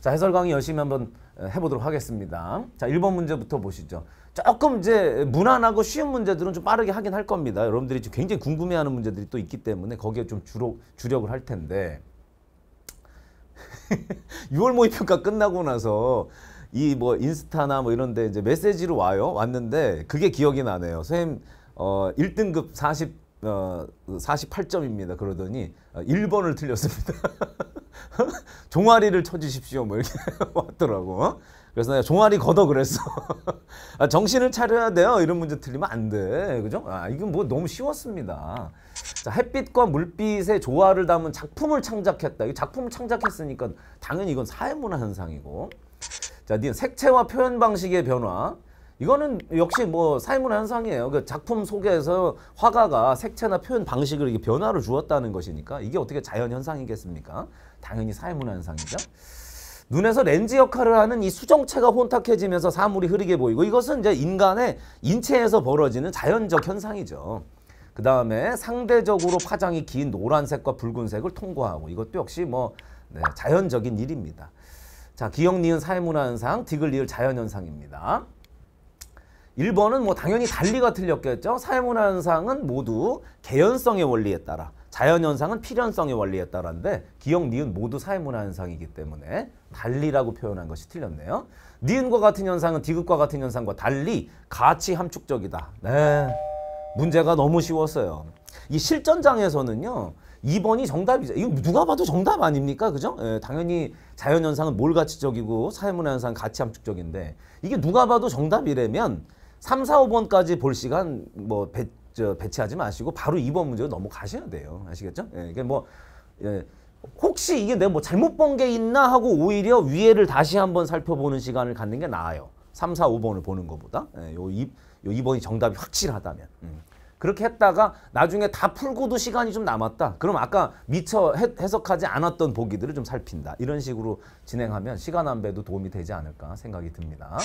자, 해설 강의 열심히 한번 해보도록 하겠습니다. 자, 1번 문제부터 보시죠. 조금 이제 무난하고 쉬운 문제들은 좀 빠르게 하긴 할 겁니다. 여러분들이 지금 굉장히 궁금해하는 문제들이 또 있기 때문에 거기에 좀 주로, 주력을 할 텐데 6월 모의평가 끝나고 나서 이 뭐 인스타나 뭐 이런데 이제 메시지로 와요. 왔는데 그게 기억이 나네요. 선생님 어 1등급 40 어, 48점입니다. 그러더니 1번을 어, 틀렸습니다. 종아리를 쳐주십시오. 뭐 이렇게 왔더라고. 어? 그래서 내가 종아리 걷어 그랬어. 아, 정신을 차려야 돼요. 이런 문제 틀리면 안 돼. 그죠? 아, 이건 뭐 너무 쉬웠습니다. 자, 햇빛과 물빛의 조화를 담은 작품을 창작했다. 이 작품을 창작했으니까 당연히 이건 사회문화 현상이고. 자, 니은 색채와 표현 방식의 변화. 이거는 역시 뭐 삶은 현상이에요. 그 작품 속에서 화가가 색채나 표현 방식을 이게 변화를 주었다는 것이니까 이게 어떻게 자연 현상이겠습니까? 당연히 삶은 현상이죠. 눈에서 렌즈 역할을 하는 이 수정체가 혼탁해지면서 사물이 흐리게 보이고 이것은 이제 인간의 인체에서 벌어지는 자연적 현상이죠. 그 다음에 상대적으로 파장이 긴 노란색과 붉은색을 통과하고 이것도 역시 뭐 네, 자연적인 일입니다. 자, 기억 니은 사회문화 현상, 디귿 리을 자연 현상입니다. 1번은 뭐 당연히 달리가 틀렸겠죠. 사회문화현상은 모두 개연성의 원리에 따라 자연현상은 필연성의 원리에 따라인데 기억, 니은 모두 사회문화현상이기 때문에 달리라고 표현한 것이 틀렸네요. 니은과 같은 현상은 디귿과 같은 현상과 달리 가치 함축적이다. 네, 문제가 너무 쉬웠어요. 이 실전장에서는요. 2번이 정답이죠. 이거 누가 봐도 정답 아닙니까? 그죠? 예, 당연히 자연현상은 몰가치적이고 사회문화현상은 가치함축적인데 이게 누가 봐도 정답이라면 3, 4, 5번까지 볼 시간 뭐 배, 저, 배치하지 마시고 바로 2번 문제로 넘어가셔야 돼요. 아시겠죠? 예, 그러니까 뭐 예, 혹시 이게 내가 뭐 잘못 본 게 있나 하고 오히려 위에를 다시 한번 살펴보는 시간을 갖는 게 나아요. 3, 4, 5번을 보는 것보다 예, 요, 2, 요 2번이 정답이 확실하다면 음. 그렇게 했다가 나중에 다 풀고도 시간이 좀 남았다. 그럼 아까 미처 해, 석하지 않았던 보기들을 좀 살핀다. 이런 식으로 진행하면 시간 안배도 도움이 되지 않을까 생각이 듭니다.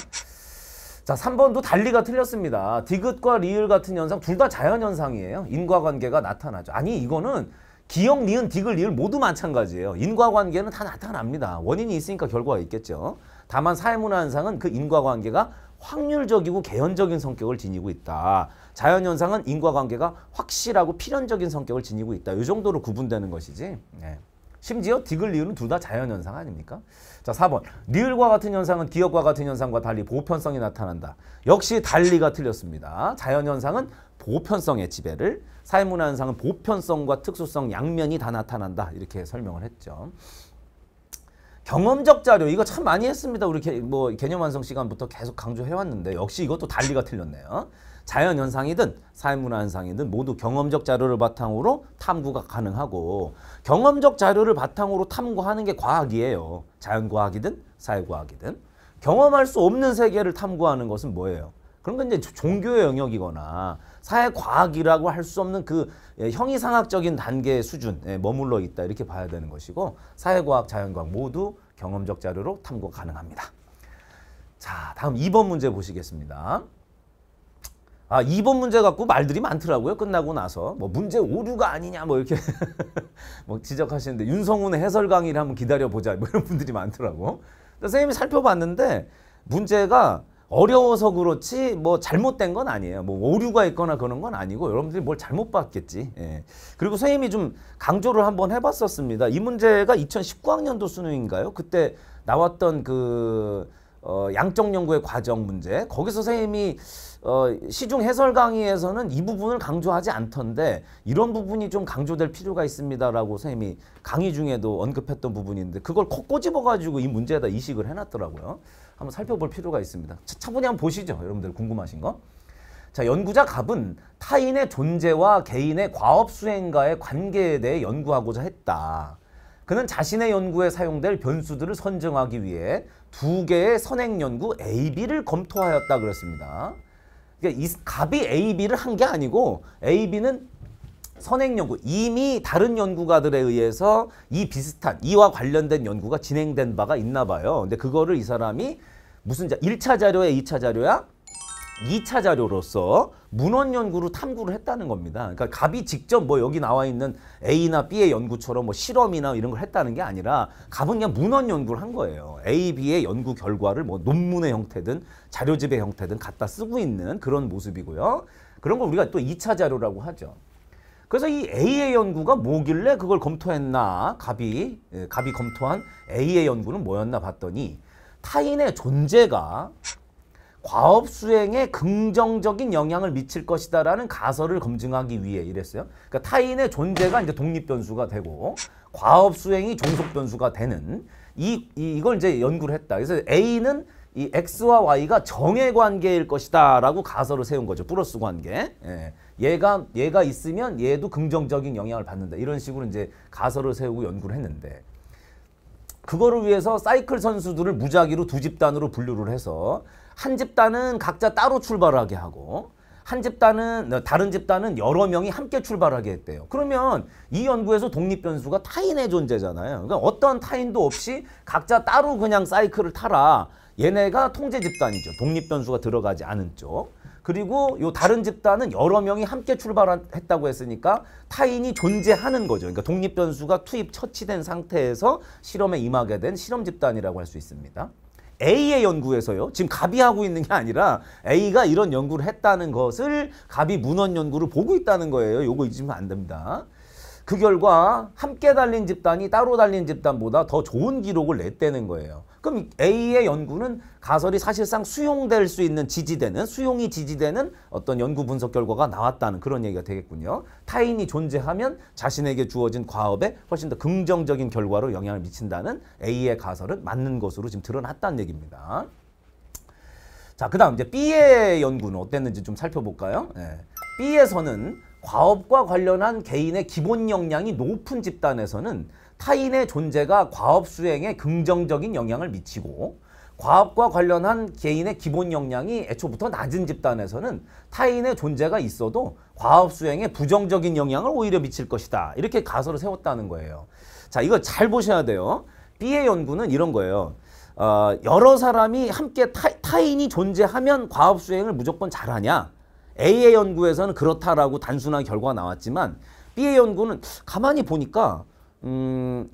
자, 3번도 달리가 틀렸습니다. 디귿과 리을 같은 현상 둘 다 자연 현상이에요. 인과관계가 나타나죠. 아니 이거는 기역, 니은, 디귿, 리을 모두 마찬가지예요. 인과관계는 다 나타납니다. 원인이 있으니까 결과가 있겠죠. 다만 사회문화 현상은 그 인과관계가 확률적이고 개연적인 성격을 지니고 있다. 자연현상은 인과관계가 확실하고 필연적인 성격을 지니고 있다. 이 정도로 구분되는 것이지. 네. 심지어 디귿 리을은 둘 다 자연현상 아닙니까? 자 4번 리을과 같은 현상은 기억과 같은 현상과 달리 보편성이 나타난다. 역시 달리가 틀렸습니다. 자연현상은 보편성의 지배를 사회문화현상은 보편성과 특수성 양면이 다 나타난다. 이렇게 설명을 했죠. 경험적 자료 이거 참 많이 했습니다. 우리 개, 뭐 개념 완성 시간부터 계속 강조해왔는데 역시 이것도 달리가 틀렸네요. 자연현상이든 사회문화현상이든 모두 경험적 자료를 바탕으로 탐구가 가능하고 경험적 자료를 바탕으로 탐구하는 게 과학이에요. 자연과학이든 사회과학이든. 경험할 수 없는 세계를 탐구하는 것은 뭐예요? 그런 건 이제 종교의 영역이거나 사회과학이라고 할 수 없는 그 예, 형이상학적인 단계의 수준에 예, 머물러 있다 이렇게 봐야 되는 것이고 사회과학, 자연과학 모두 경험적 자료로 탐구 가능합니다. 자, 다음 2번 문제 보시겠습니다. 아, 2번 문제 갖고 말들이 많더라고요. 끝나고 나서. 뭐 문제 오류가 아니냐 뭐 이렇게 뭐 지적하시는데 윤성훈의 해설 강의를 한번 기다려 보자. 뭐 이런 분들이 많더라고. 근데 선생님이 살펴봤는데 문제가 어려워서 그렇지 뭐 잘못된 건 아니에요. 뭐 오류가 있거나 그런 건 아니고 여러분들이 뭘 잘못 봤겠지. 예. 그리고 선생님이 좀 강조를 한번 해봤었습니다. 이 문제가 2019학년도 수능인가요? 그때 나왔던 그 어, 양적 연구의 과정 문제 거기서 선생님이 어, 시중 해설 강의에서는 이 부분을 강조하지 않던데 이런 부분이 좀 강조될 필요가 있습니다라고 선생님이 강의 중에도 언급했던 부분인데 그걸 콕 꼬집어가지고 이 문제에다 이식을 해놨더라고요. 한번 살펴볼 필요가 있습니다. 차, 분히 한번 보시죠. 여러분들 궁금하신 거. 자, 연구자 갑은 타인의 존재와 개인의 과업 수행과의 관계에 대해 연구하고자 했다. 그는 자신의 연구에 사용될 변수들을 선정하기 위해 두 개의 선행 연구 A, B를 검토하였다 그랬습니다. 그러니까 이 갑이 A, B를 한 게 아니고 A, B는 선행 연구 이미 다른 연구가들에 의해서 이 비슷한 이와 관련된 연구가 진행된 바가 있나 봐요. 근데 그거를 이 사람이 무슨 자 1차 자료야 2차 자료야 2차 자료로서 문헌 연구로 탐구를 했다는 겁니다. 그러니까 갑이 직접 뭐 여기 나와 있는 A나 B의 연구처럼 뭐 실험이나 이런 걸 했다는 게 아니라 갑은 그냥 문헌 연구를 한 거예요. A, B의 연구 결과를 뭐 논문의 형태든 자료집의 형태든 갖다 쓰고 있는 그런 모습이고요. 그런 걸 우리가 또2차 자료라고 하죠. 그래서 이 A의 연구가 뭐길래 그걸 검토했나 갑이 예, 갑이 검토한 A의 연구는 뭐였나 봤더니 타인의 존재가 과업 수행에 긍정적인 영향을 미칠 것이다라는 가설을 검증하기 위해 이랬어요. 그러니까 타인의 존재가 이제 독립 변수가 되고 과업 수행이 종속 변수가 되는 이, 이 이걸 이제 연구를 했다. 그래서 A는 이 X와 Y가 정의 관계일 것이다 라고 가설을 세운 거죠. 플러스 관계. 예. 얘가, 얘가 있으면 얘도 긍정적인 영향을 받는다. 이런 식으로 이제 가설을 세우고 연구를 했는데 그거를 위해서 사이클 선수들을 무작위로 두 집단으로 분류를 해서 한 집단은 각자 따로 출발하게 하고 한 집단은 어, 다른 집단은 여러 명이 함께 출발하게 했대요. 그러면 이 연구에서 독립 변수가 타인의 존재잖아요. 그러니까 어떤 타인도 없이 각자 따로 그냥 사이클을 타라. 얘네가 통제 집단이죠. 독립 변수가 들어가지 않은 쪽. 그리고 요 다른 집단은 여러 명이 함께 출발했다고 했으니까 타인이 존재하는 거죠. 그러니까 독립 변수가 투입 처치된 상태에서 실험에 임하게 된 실험 집단이라고 할 수 있습니다. A의 연구에서요. 지금 갑이 하고 있는 게 아니라 A가 이런 연구를 했다는 것을 갑이 문헌 연구를 보고 있다는 거예요. 요거 잊으면 안 됩니다. 그 결과 함께 달린 집단이 따로 달린 집단보다 더 좋은 기록을 냈다는 거예요. 그럼 A의 연구는 가설이 사실상 수용될 수 있는 지지되는 수용이 지지되는 어떤 연구 분석 결과가 나왔다는 그런 얘기가 되겠군요. 타인이 존재하면 자신에게 주어진 과업에 훨씬 더 긍정적인 결과로 영향을 미친다는 A의 가설은 맞는 것으로 지금 드러났다는 얘기입니다. 자, 그 다음 이제 B의 연구는 어땠는지 좀 살펴볼까요? 예. 네. B에서는 과업과 관련한 개인의 기본 역량이 높은 집단에서는 타인의 존재가 과업 수행에 긍정적인 영향을 미치고 과업과 관련한 개인의 기본 역량이 애초부터 낮은 집단에서는 타인의 존재가 있어도 과업 수행에 부정적인 영향을 오히려 미칠 것이다. 이렇게 가설을 세웠다는 거예요. 자, 이거 잘 보셔야 돼요. B의 연구는 이런 거예요. 어, 여러 사람이 함께 타, 타인이 존재하면 과업 수행을 무조건 잘하냐? A의 연구에서는 그렇다라고 단순한 결과가 나왔지만 B의 연구는 가만히 보니까 음,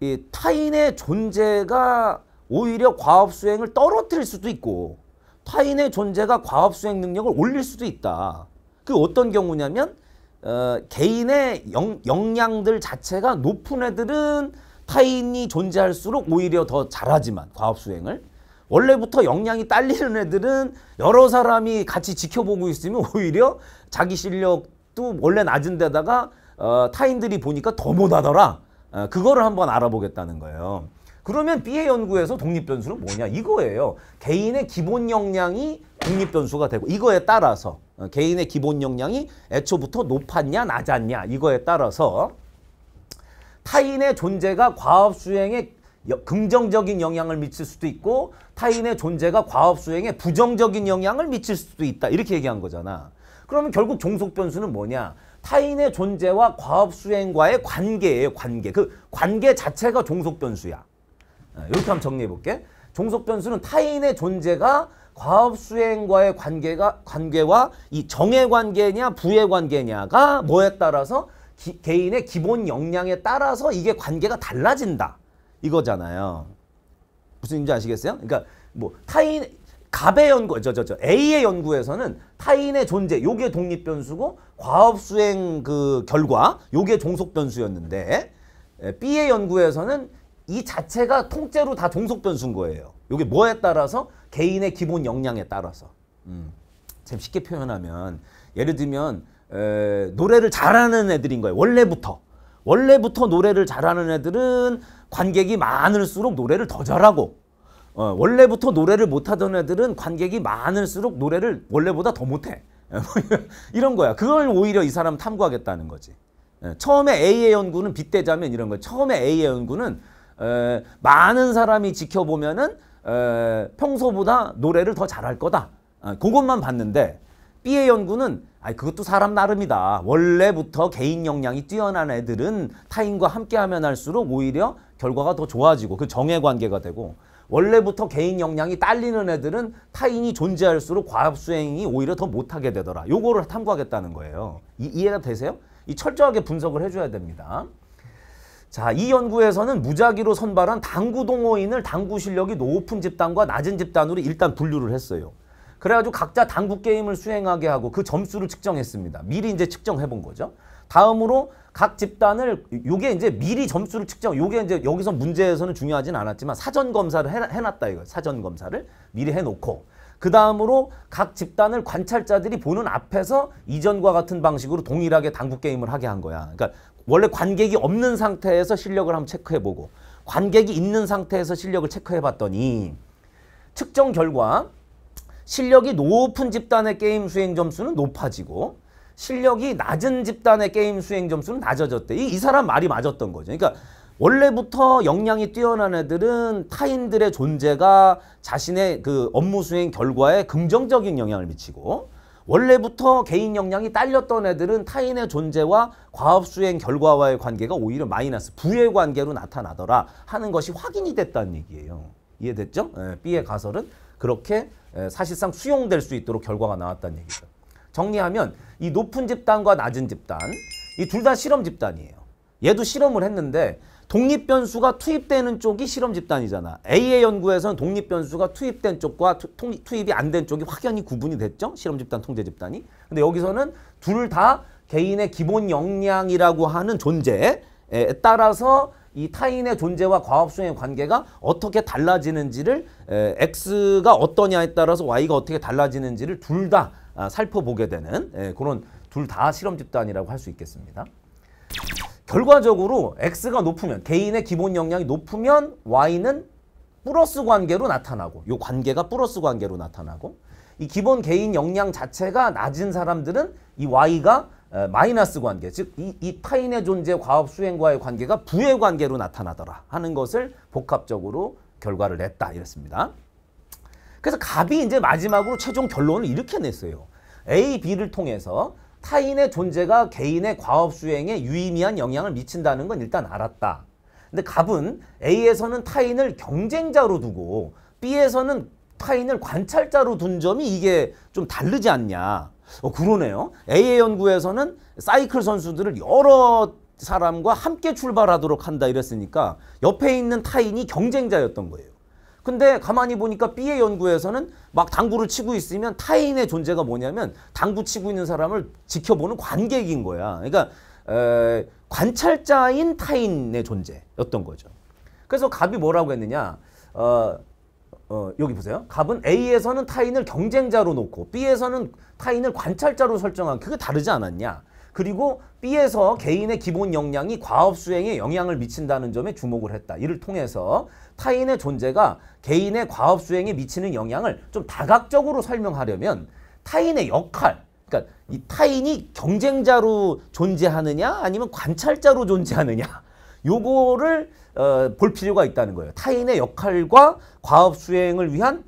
이 타인의 존재가 오히려 과업 수행을 떨어뜨릴 수도 있고 타인의 존재가 과업 수행 능력을 올릴 수도 있다. 그 어떤 경우냐면 어, 개인의 영, 역량들 자체가 높은 애들은 타인이 존재할수록 오히려 더 잘하지만 과업 수행을 원래부터 역량이 딸리는 애들은 여러 사람이 같이 지켜보고 있으면 오히려 자기 실력도 원래 낮은 데다가 어, 타인들이 보니까 더 못하더라. 어, 그거를 한번 알아보겠다는 거예요. 그러면 B의 연구에서 독립변수는 뭐냐? 이거예요. 개인의 기본 역량이 독립변수가 되고 이거에 따라서 어, 개인의 기본 역량이 애초부터 높았냐 낮았냐 이거에 따라서 타인의 존재가 과업 수행에 긍정적인 영향을 미칠 수도 있고 타인의 존재가 과업 수행에 부정적인 영향을 미칠 수도 있다. 이렇게 얘기한 거잖아. 그러면 결국 종속 변수는 뭐냐? 타인의 존재와 과업 수행과의 관계예요, 관계. 그 관계 자체가 종속 변수야. 아, 이렇게 한번 정리해 볼게. 종속 변수는 타인의 존재가 과업 수행과의 관계가 관계와 이 정의 관계냐 부의 관계냐가 뭐에 따라서 기, 개인의 기본 역량에 따라서 이게 관계가 달라진다. 이거잖아요. 무슨 인지 아시겠어요? 그러니까 뭐 타인 갑의 연구, 저, 저, 저, A의 연구에서는 타인의 존재, 요게 독립 변수고 과업 수행 그 결과, 요게 종속 변수였는데 예, B의 연구에서는 이 자체가 통째로 다 종속 변수인 거예요. 요게 뭐에 따라서 개인의 기본 역량에 따라서. 음. 참 쉽게 표현하면 예를 들면 에, 노래를 잘하는 애들인 거예요. 원래부터. 원래부터 노래를 잘하는 애들은 관객이 많을수록 노래를 더 잘하고 어, 원래부터 노래를 못하던 애들은 관객이 많을수록 노래를 원래보다 더 못해. 뭐 이런 거야. 그걸 오히려 이 사람 탐구하겠다는 거지. 예, 처음에 A의 연구는 빗대자면 이런 거야. 처음에 A의 연구는 에, 많은 사람이 지켜보면은 에, 평소보다 노래를 더 잘할 거다. 아, 그것만 봤는데 B의 연구는 아니 그것도 사람 나름이다. 원래부터 개인 역량이 뛰어난 애들은 타인과 함께하면 할수록 오히려 결과가 더 좋아지고 그정의 관계가 되고 원래부터 개인 역량이 딸리는 애들은 타인이 존재할수록 과업 수행이 오히려 더 못하게 되더라. 요거를 탐구하겠다는 거예요. 이, 이해가 되세요? 이 철저하게 분석을 해줘야 됩니다. 자, 이 연구에서는 무작위로 선발한 당구 동호인을 당구 실력이 높은 집단과 낮은 집단으로 일단 분류를 했어요. 그래가지고 각자 당구 게임을 수행하게 하고 그 점수를 측정했습니다. 미리 이제 측정해 본 거죠. 다음으로 각 집단을 요게 이제 미리 점수를 측정 요게 이제 여기서 문제에서는 중요하진 않았지만 사전 검사를 해, 놨다 이거 사전 검사를 미리 해놓고 그 다음으로 각 집단을 관찰자들이 보는 앞에서 이전과 같은 방식으로 동일하게 당구 게임을 하게 한 거야. 그러니까 원래 관객이 없는 상태에서 실력을 한번 체크해보고 관객이 있는 상태에서 실력을 체크해봤더니 측정 결과 실력이 높은 집단의 게임 수행 점수는 높아지고 실력이 낮은 집단의 게임 수행 점수는 낮아졌대. 이, 이 사람 말이 맞았던 거죠. 그러니까 원래부터 역량이 뛰어난 애들은 타인들의 존재가 자신의 그 업무 수행 결과에 긍정적인 영향을 미치고 원래부터 개인 역량이 딸렸던 애들은 타인의 존재와 과업 수행 결과와의 관계가 오히려 마이너스 부의 관계로 나타나더라 하는 것이 확인이 됐다는 얘기예요. 이해됐죠? 예, B의 가설은 그렇게 예, 사실상 수용될 수 있도록 결과가 나왔다는 얘기죠. 정리하면 이 높은 집단과 낮은 집단 이 둘 다 실험 집단이에요. 얘도 실험을 했는데 독립 변수가 투입되는 쪽이 실험 집단이잖아. A의 연구에서는 독립 변수가 투입된 쪽과 투, 입이 안 된 쪽이 확연히 구분이 됐죠. 실험 집단, 통제 집단이. 근데 여기서는 둘 다 개인의 기본 역량이라고 하는 존재에 따라서 이 타인의 존재와 과업수의 관계가 어떻게 달라지는지를 에, X가 어떠냐에 따라서 Y가 어떻게 달라지는지를 둘다 아, 살펴보게 되는 예, 그런 둘 다 실험 집단이라고 할 수 있겠습니다. 결과적으로 X가 높으면 개인의 기본 역량이 높으면 Y는 플러스 관계로 나타나고 이 관계가 플러스 관계로 나타나고 이 기본 개인 역량 자체가 낮은 사람들은 이 Y가 마이너스 관계 즉이 이 타인의 존재 과업 수행과의 관계가 부의 관계로 나타나더라 하는 것을 복합적으로 결과를 냈다 이랬습니다. 그래서 갑이 이제 마지막으로 최종 결론을 이렇게 냈어요. A, B를 통해서 타인의 존재가 개인의 과업 수행에 유의미한 영향을 미친다는 건 일단 알았다. 근데 갑은 A에서는 타인을 경쟁자로 두고 B에서는 타인을 관찰자로 둔 점이 이게 좀 다르지 않냐. 어, 그러네요. A의 연구에서는 사이클 선수들을 여러 사람과 함께 출발하도록 한다 이랬으니까 옆에 있는 타인이 경쟁자였던 거예요. 근데 가만히 보니까 B의 연구에서는 막 당구를 치고 있으면 타인의 존재가 뭐냐면 당구 치고 있는 사람을 지켜보는 관객인 거야. 그러니까 에, 관찰자인 타인의 존재였던 거죠. 그래서 갑이 뭐라고 했느냐? 어, 어, 여기 보세요. 갑은 A에서는 타인을 경쟁자로 놓고 B에서는 타인을 관찰자로 설정한 그게 다르지 않았냐? 그리고 B에서 개인의 기본 역량이 과업 수행에 영향을 미친다는 점에 주목을 했다. 이를 통해서 타인의 존재가 개인의 과업 수행에 미치는 영향을 좀 다각적으로 설명하려면 타인의 역할, 그러니까 이 타인이 경쟁자로 존재하느냐 아니면 관찰자로 존재하느냐 요거를 어, 볼 필요가 있다는 거예요. 타인의 역할과 과업 수행을 위한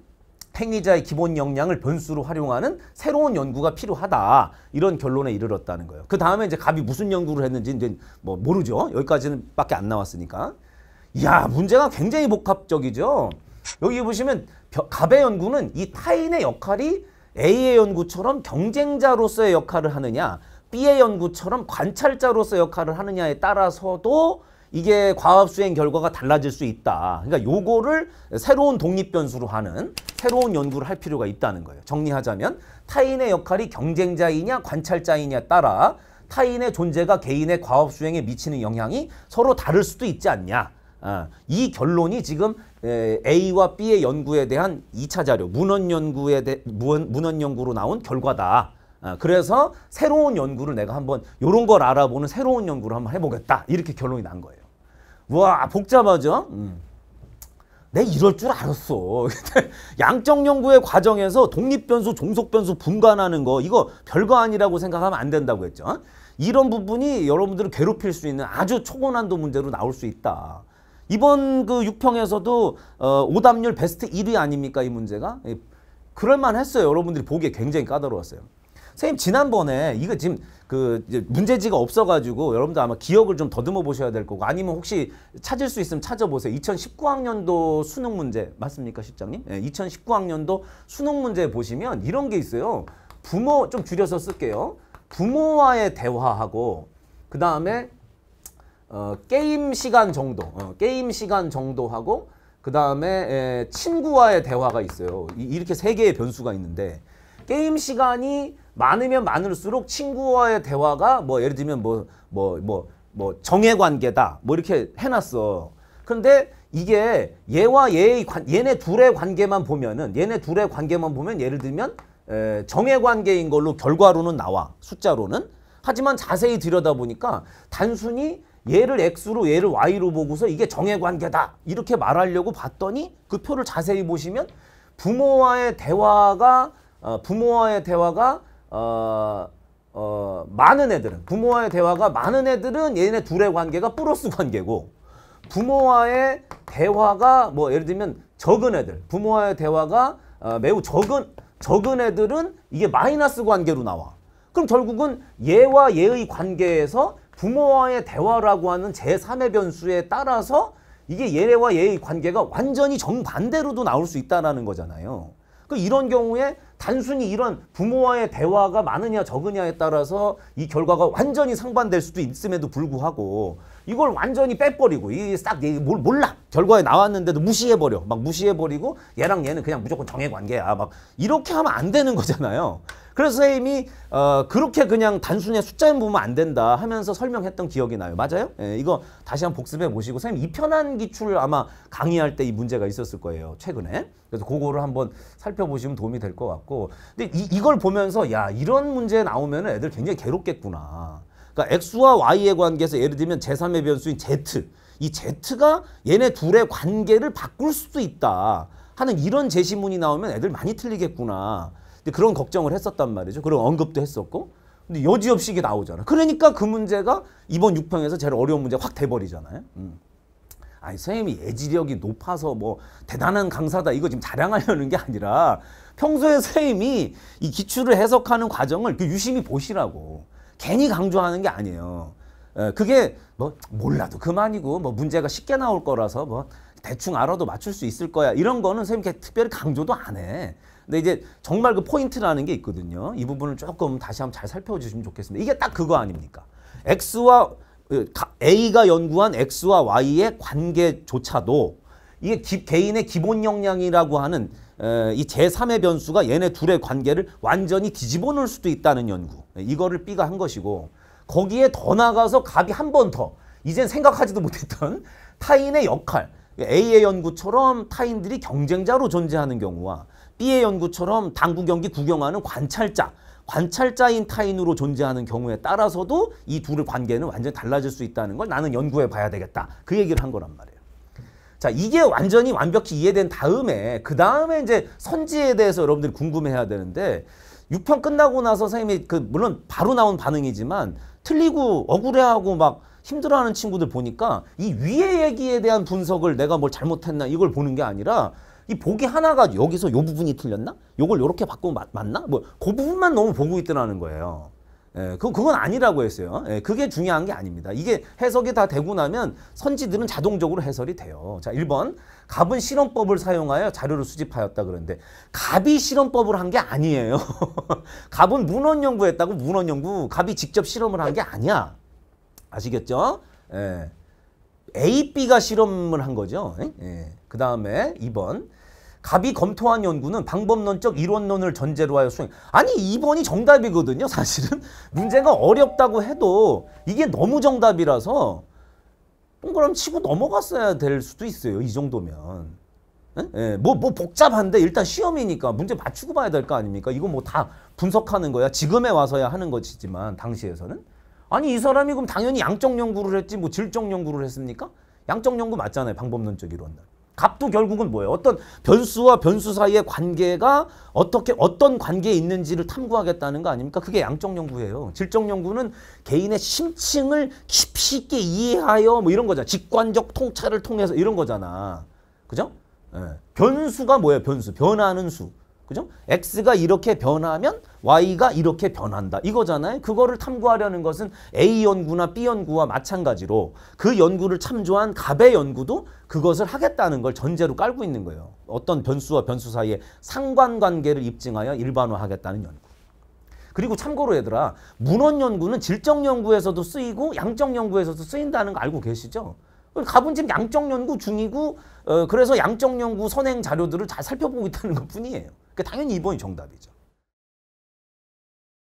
행위자의 기본 역량을 변수로 활용하는 새로운 연구가 필요하다. 이런 결론에 이르렀다는 거예요. 그 다음에 이제 갑이 무슨 연구를 했는지 는뭐 모르죠. 여기까지는 밖에 안 나왔으니까. 이야, 문제가 굉장히 복합적이죠. 여기 보시면 갑의 연구는 이 타인의 역할이 A의 연구처럼 경쟁자로서의 역할을 하느냐 B의 연구처럼 관찰자로서 의 역할을 하느냐에 따라서도 이게 과업 수행 결과가 달라질 수 있다. 그러니까 요거를 새로운 독립 변수로 하는 새로운 연구를 할 필요가 있다는 거예요. 정리하자면 타인의 역할이 경쟁자이냐 관찰자이냐에 따라 타인의 존재가 개인의 과업 수행에 미치는 영향이 서로 다를 수도 있지 않냐. 아, 이 결론이 지금 A와 B의 연구에 대한 이차 자료, 문헌 연구에 대, 문, 문헌 연구로 나온 결과다. 아, 그래서 새로운 연구를 내가 한번 이런 걸 알아보는 새로운 연구를 한번 해보겠다. 이렇게 결론이 난 거예요. 와 복잡하죠? 음. 네, 내 이럴 줄 알았어. 양적 연구의 과정에서 독립변수, 종속변수 분간하는 거 이거 별거 아니라고 생각하면 안 된다고 했죠. 이런 부분이 여러분들을 괴롭힐 수 있는 아주 초고난도 문제로 나올 수 있다. 이번 그 6평에서도 어, 오답률 베스트 1위 아닙니까 이 문제가? 예, 그럴만 했어요. 여러분들이 보기에 굉장히 까다로웠어요. 선생님 지난번에 이거 지금 그 문제지가 없어가지고 여러분들 아마 기억을 좀 더듬어 보셔야 될 거고 아니면 혹시 찾을 수 있으면 찾아보세요. 2019학년도 수능 문제 맞습니까 실장님? 예, 2019학년도 수능 문제 보시면 이런 게 있어요. 부모 좀 줄여서 쓸게요. 부모와의 대화하고 그 다음에 어, 게임 시간 정도 어, 게임 시간 정도 하고 그 다음에 예, 친구와의 대화가 있어요. 이, 이렇게 세 개의 변수가 있는데 게임 시간이 많으면 많을수록 친구와의 대화가 뭐 예를 들면 뭐 뭐, 뭐, 뭐정의 관계다 뭐 이렇게 해놨어. 그런데 이게 얘와 얘의 관, 얘네 둘의 관계만 보면은 얘네 둘의 관계만 보면 예를 들면 에, 정의 관계인 걸로 결과로는 나와 숫자로는 하지만 자세히 들여다보니까 단순히 얘를 x로 얘를 y로 보고서 이게 정의 관계다 이렇게 말하려고 봤더니 그 표를 자세히 보시면 부모와의 대화가 어, 부모와의 대화가 어, 어, 많은 애들은 부모와의 대화가 많은 애들은 얘네 둘의 관계가 플러스 관계고 부모와의 대화가 뭐 예를 들면 적은 애들 부모와의 대화가 어, 매우 적은 적은 애들은 이게 마이너스 관계로 나와. 그럼 결국은 얘와 얘의 관계에서 부모와의 대화라고 하는 제3의 변수에 따라서 이게 얘와 얘의 관계가 완전히 정반대로도 나올 수 있다는 라 거잖아요. 그 이런 경우에 단순히 이런 부모와의 대화가 많으냐 적으냐에 따라서 이 결과가 완전히 상반될 수도 있음에도 불구하고 이걸 완전히 빼버리고 이싹 몰라 결과에 나왔는데도 무시해버려 막 무시해버리고 얘랑 얘는 그냥 무조건 정해관계야 막 이렇게 하면 안 되는 거잖아요 그래서 선생님이 어, 그렇게 그냥 단순히 숫자만 보면 안 된다 하면서 설명했던 기억이 나요 맞아요? 예, 이거 다시 한번 복습해 보시고 선생님 이편한 기출 아마 강의할 때 이 문제가 있었을 거예요 최근에 그래서 그거를 한번 살펴보시면 도움이 될 것 같고 근데 이, 이걸 보면서 야 이런 문제 나오면 애들 굉장히 괴롭겠구나 그러니까 x와 y의 관계에서 예를 들면 제3의 변수인 z 이 z가 얘네 둘의 관계를 바꿀 수도 있다 하는 이런 제시문이 나오면 애들 많이 틀리겠구나 근데 그런 걱정을 했었단 말이죠 그런 언급도 했었고 근데 여지없이 이게 나오잖아 그러니까 그 문제가 이번 6평에서 제일 어려운 문제 확 돼버리잖아요 음. 아니 선생님이 예지력이 높아서 뭐 대단한 강사다 이거 지금 자랑하려는 게 아니라 평소에 선생님이 이 기출을 해석하는 과정을 그 유심히 보시라고 괜히 강조하는 게 아니에요. 예, 그게 뭐 몰라도 그만이고 뭐 문제가 쉽게 나올 거라서 뭐 대충 알아도 맞출 수 있을 거야 이런 거는 선생님 특별히 강조도 안 해. 근데 이제 정말 그 포인트라는 게 있거든요. 이 부분을 조금 다시 한번 잘 살펴주시면 좋겠습니다. 이게 딱 그거 아닙니까? X와 그 A가 연구한 X와 Y의 관계조차도 이게 기, 개인의 기본 역량이라고 하는 에, 이 제3의 변수가 얘네 둘의 관계를 완전히 뒤집어 놓을 수도 있다는 연구. 네, 이거를 B가 한 것이고 거기에 더 나가서 갑이 한 번 더 이젠 생각하지도 못했던 타인의 역할 A의 연구처럼 타인들이 경쟁자로 존재하는 경우와 B의 연구처럼 당구 경기 구경하는 관찰자 관찰자인 타인으로 존재하는 경우에 따라서도 이 둘의 관계는 완전히 달라질 수 있다는 걸 나는 연구해 봐야 되겠다. 그 얘기를 한 거란 말이에요. 자, 이게 완전히 완벽히 이해된 다음에 그 다음에 이제 선지에 대해서 여러분들이 궁금해해야 되는데 6편 끝나고 나서 선생님이 그 물론 바로 나온 반응이지만 틀리고 억울해하고 막 힘들어하는 친구들 보니까 이 위의 얘기에 대한 분석을 내가 뭘 잘못했나 이걸 보는 게 아니라 이 보기 하나가 여기서 요 부분이 틀렸나? 요걸 요렇게 바꾸면 맞, 나뭐 그 부분만 너무 보고 있더라는 거예요. 그, 그건 아니라고 했어요. 예, 그게 중요한 게 아닙니다. 이게 해석이 다 되고 나면 선지들은 자동적으로 해설이 돼요. 자, 1번. 갑은 실험법을 사용하여 자료를 수집하였다 그러는데 갑이 실험법을 한 게 아니에요. 갑은 문헌 연구했다고 문헌 연구, 갑이 직접 실험을 한 게 아니야. 아시겠죠? 예. A, B가 실험을 한 거죠. 예. 그 다음에 2번. 갑이 검토한 연구는 방법론적 이론론을 전제로 하여 수행. 아니 2번이 정답이거든요. 사실은 문제가 어렵다고 해도 이게 너무 정답이라서 동그라미 치고 넘어갔어야 될 수도 있어요. 이 정도면. 예, 예. 뭐, 뭐 복잡한데 일단 시험이니까 문제 맞추고 봐야 될 거 아닙니까? 이거 뭐 다 분석하는 거야. 지금에 와서야 하는 것이지만 당시에서는. 아니 이 사람이 그럼 당연히 양적 연구를 했지 뭐 질적 연구를 했습니까? 양적 연구 맞잖아요. 방법론적 이론은. 값도 결국은 뭐예요? 어떤 변수와 변수 사이의 관계가 어떻게 어떤 관계에 있는지를 탐구하겠다는 거 아닙니까? 그게 양적 연구예요. 질적 연구는 개인의 심층을 깊이 있게 이해하여 뭐 이런 거잖아. 직관적 통찰을 통해서 이런 거잖아. 그죠? 예. 변수가 뭐예요? 변수. 변하는 수. 그죠? x가 이렇게 변하면 y가 이렇게 변한다. 이거잖아요. 그거를 탐구하려는 것은 A 연구나 B 연구와 마찬가지로 그 연구를 참조한 갑의 연구도 그것을 하겠다는 걸 전제로 깔고 있는 거예요. 어떤 변수와 변수 사이의 상관관계를 입증하여 일반화하겠다는 연구. 그리고 참고로 얘들아 문헌 연구는 질적 연구에서도 쓰이고 양적 연구에서도 쓰인다는 거 알고 계시죠? 갑은 지금 양적 연구 중이고 어, 그래서 양적 연구 선행 자료들을 잘 살펴보고 있다는 것뿐이에요. 그러니까 당연히 2번이 정답이죠.